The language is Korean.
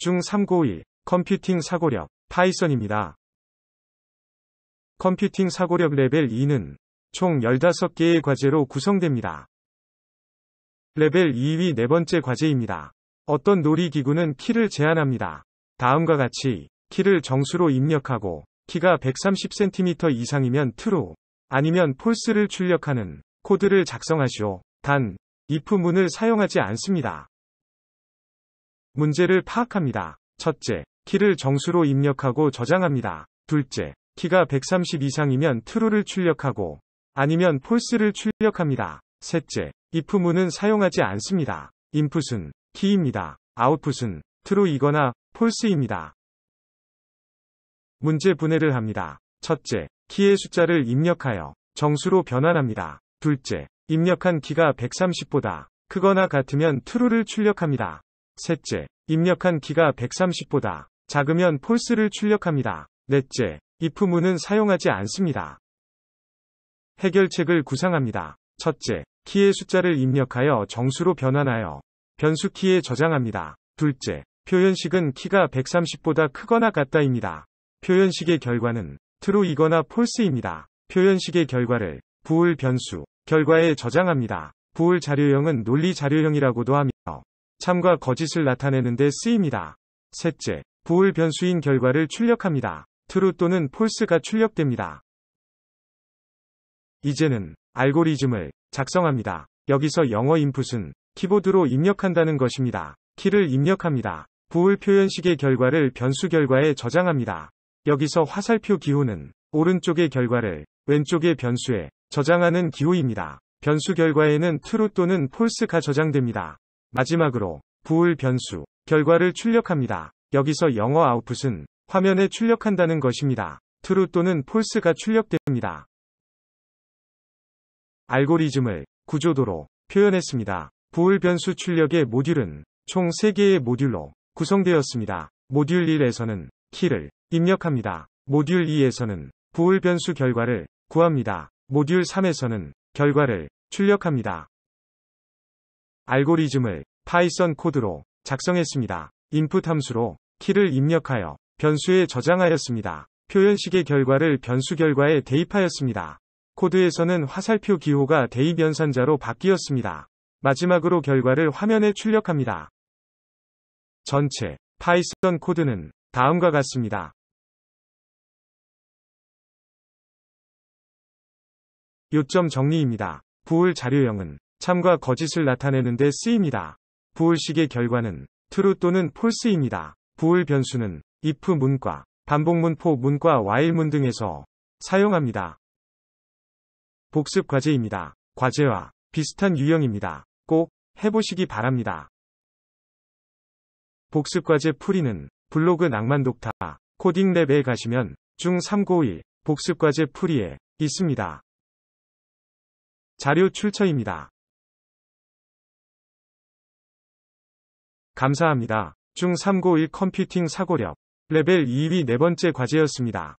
중391 컴퓨팅 사고력 파이썬입니다. 컴퓨팅 사고력 레벨 2는 총 15개의 과제로 구성됩니다. 레벨 2위 네 번째 과제입니다. 어떤 놀이기구는 키를 제한합니다. 다음과 같이 키를 정수로 입력하고 키가 130cm 이상이면 트루 아니면 폴스를 출력하는 코드를 작성하시오. 단, if 문을 사용하지 않습니다. 문제를 파악합니다. 첫째, 키를 정수로 입력하고 저장합니다. 둘째, 키가 130 이상이면 true를 출력하고 아니면 false를 출력합니다. 셋째, if문은 사용하지 않습니다. 인풋은 키입니다. 아 u 풋은 true이거나 false입니다. 문제 분해를 합니다. 첫째, 키의 숫자를 입력하여 정수로 변환합니다. 둘째, 입력한 키가 130보다 크거나 같으면 true를 출력합니다. 셋째, 입력한 키가 130보다 작으면 폴스를 출력합니다. 넷째, 이 f 문은 사용하지 않습니다. 해결책을 구상합니다. 첫째, 키의 숫자를 입력하여 정수로 변환하여 변수 키에 저장합니다. 둘째, 표현식은 키가 130보다 크거나 같다입니다. 표현식의 결과는 true이거나 false입니다. 표현식의 결과를 부을 변수 결과에 저장합니다. 부을 자료형은 논리 자료형이라고도 하며 참과 거짓을 나타내는 데 쓰입니다. 셋째, 부을 변수인 결과를 출력합니다. 트루 또는 폴스가 출력됩니다. 이제는 알고리즘을 작성합니다. 여기서 영어 인풋은 키보드로 입력한다는 것입니다. 키를 입력합니다. 부을 표현식의 결과를 변수 결과에 저장합니다. 여기서 화살표 기호는 오른쪽의 결과를 왼쪽의 변수에 저장하는 기호입니다. 변수 결과에는 트루 또는 폴스가 저장됩니다. 마지막으로 부울 변수 결과를 출력합니다. 여기서 영어 아웃풋은 화면에 출력한다는 것입니다. true 또는 false가 출력됩니다. 알고리즘을 구조도로 표현했습니다. 부울 변수 출력의 모듈은 총 3개의 모듈로 구성되었습니다. 모듈 1에서는 키를 입력합니다. 모듈 2에서는 부울 변수 결과를 구합니다. 모듈 3에서는 결과를 출력합니다. 알고리즘을 파이썬 코드로 작성했습니다. 인풋 함수로 키를 입력하여 변수에 저장하였습니다. 표현식의 결과를 변수 결과에 대입하였습니다. 코드에서는 화살표 기호가 대입 연산자로 바뀌었습니다. 마지막으로 결과를 화면에 출력합니다. 전체 파이썬 코드는 다음과 같습니다. 요점 정리입니다. 부을 자료형은 참과 거짓을 나타내는 데 쓰입니다. 부울식의 결과는 true 또는 false입니다. 부울 변수는 if 문과, 반복문포 문과 while문 등에서 사용합니다. 복습 과제입니다. 과제와 비슷한 유형입니다. 꼭 해보시기 바랍니다. 복습 과제 풀이는 블로그 낭만 독타 코딩 랩에 가시면 중391 복습 과제 풀이에 있습니다. 자료 출처입니다. 감사합니다. 중3고1 컴퓨팅 사고력 레벨 2위 네 번째 과제였습니다.